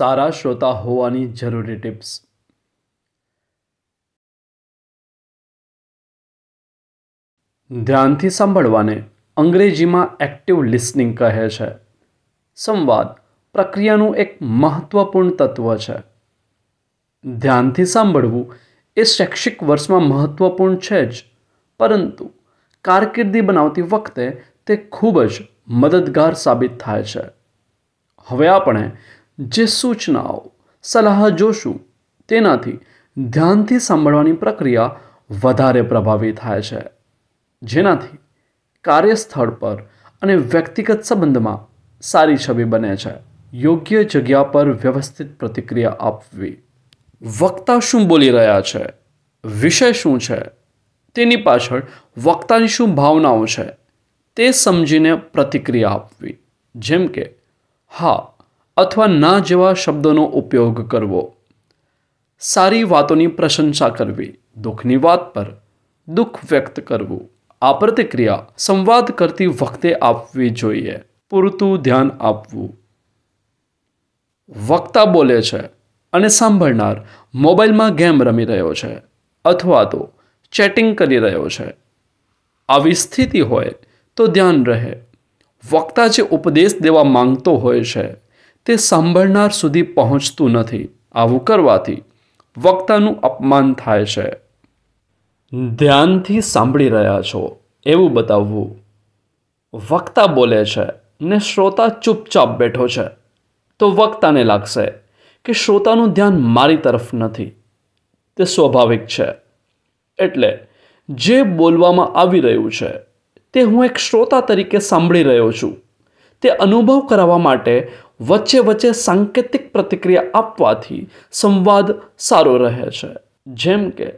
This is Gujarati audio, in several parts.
સારા શ્રોતા હોવાની જરૂરી ટિપ્સ ધ્યાનથી સાંભળવાને અંગ્રેજીમાં એક્ટિવ લિસનિંગ કહે છે સંવાદ પ્રક્રિયાનું એક મહત્વપૂર્ણ તત્વ છે ધ્યાનથી સાંભળવું એ શૈક્ષિક વર્ષમાં મહત્વપૂર્ણ છે જ પરંતુ કારકિર્દી બનાવતી વખતે તે ખૂબ જ મદદગાર સાબિત થાય છે હવે આપણે જે સૂચનાઓ સલાહ જોશું તેનાથી ધ્યાનથી સાંભળવાની પ્રક્રિયા વધારે પ્રભાવી થાય છે જેનાથી કાર્યસ્થળ પર અને વ્યક્તિગત સંબંધમાં સારી છબી બને છે યોગ્ય જગ્યા પર વ્યવસ્થિત પ્રતિક્રિયા આપવી વક્તા શું બોલી રહ્યા છે વિષય શું છે તેની પાછળ વક્તાની શું ભાવનાઓ છે તે સમજીને પ્રતિક્રિયા આપવી જેમ કે હા અથવા ના જેવા શબ્દોનો ઉપયોગ કરવો સારી વાતોની પ્રશંસા કરવી દુઃખની વાત પર દુઃખ વ્યક્ત કરવું આ પ્રતિક્રિયા સંવાદ કરતી વખતે આપવી જોઈએ પૂરતું ધ્યાન આપવું વક્તા બોલે છે અને સાંભળનાર મોબાઈલમાં ગેમ રમી રહ્યો છે અથવા તો ચેટિંગ કરી રહ્યો છે આવી સ્થિતિ હોય તો ધ્યાન રહે વક્તા જે ઉપદેશ દેવા માંગતો હોય છે તે સાંભળનાર સુધી પહોંચતું નથી આવું કરવાથી વક્તાનું અપમાન થાય છે ધ્યાનથી સાંભળી રહ્યા છો એવું બતાવવું વક્તા બોલે છે ને શ્રોતા ચૂપચાપ બેઠો છે તો વક્તાને લાગશે કે શ્રોતાનું ધ્યાન મારી તરફ નથી તે સ્વાભાવિક છે એટલે જે બોલવામાં આવી રહ્યું છે તે હું એક શ્રોતા તરીકે સાંભળી રહ્યો છું તે અનુભવ કરાવવા માટે વચ્ચે વચ્ચે સાંકેતિક પ્રતિક્રિયા આપવાથી સંવાદ સારો રહે છે જેમ કે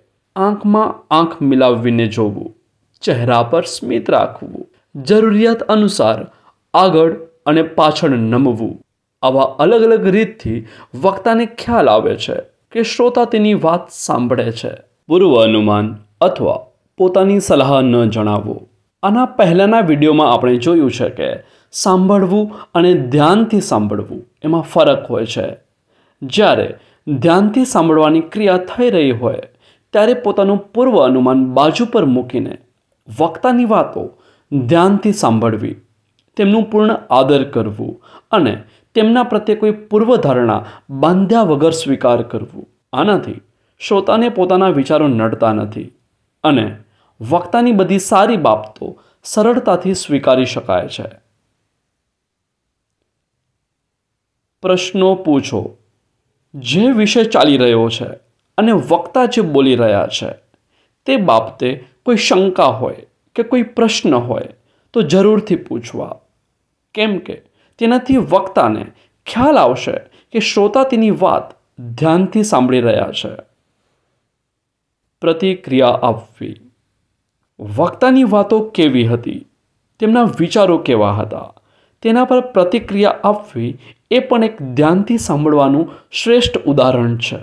આંખમાં આંખ મિલાવીને જોવું ચહેરા પર સ્મિત રાખવું જરૂરિયાત અનુસાર આગળ અને પાછળ નમવું આવા અલગ અલગ રીતથી વક્તાને ખ્યાલ આવે છે કે શ્રોતા તેની વાત સાંભળે છે પૂર્વ અનુમાન અથવા પોતાની સલાહ ન જણાવવું આના પહેલાંના વિડીયોમાં આપણે જોયું છે કે સાંભળવું અને ધ્યાનથી સાંભળવું એમાં ફરક હોય છે જ્યારે ધ્યાનથી સાંભળવાની ક્રિયા થઈ રહી હોય ત્યારે પોતાનું પૂર્વ અનુમાન બાજુ પર મૂકીને વક્તાની વાતો ધ્યાનથી સાંભળવી તેમનું પૂર્ણ આદર કરવું અને તેમના પ્રત્યે કોઈ પૂર્વધારણા બાંધ્યા વગર સ્વીકાર કરવું આનાથી શ્રોતાને પોતાના વિચારો નડતા નથી અને વક્તાની બધી સારી બાબતો સરળતાથી સ્વીકારી શકાય છે પ્રશ્નો પૂછો જે વિષય ચાલી રહ્યો છે અને વક્તા જે બોલી રહ્યા છે તે બાબતે કોઈ શંકા હોય કે કોઈ પ્રશ્ન હોય તો જરૂરથી પૂછવા કેમ કે તેનાથી વક્તાને ખ્યાલ આવશે કે શ્રોતા તેની વાત ધ્યાનથી સાંભળી રહ્યા છે પ્રતિક્રિયા આપવી વક્તાની વાતો કેવી હતી તેમના વિચારો કેવા હતા તેના પર પ્રતિક્રિયા આપવી એ પણ એક ધ્યાનથી સાંભળવાનું શ્રેષ્ઠ ઉદાહરણ છે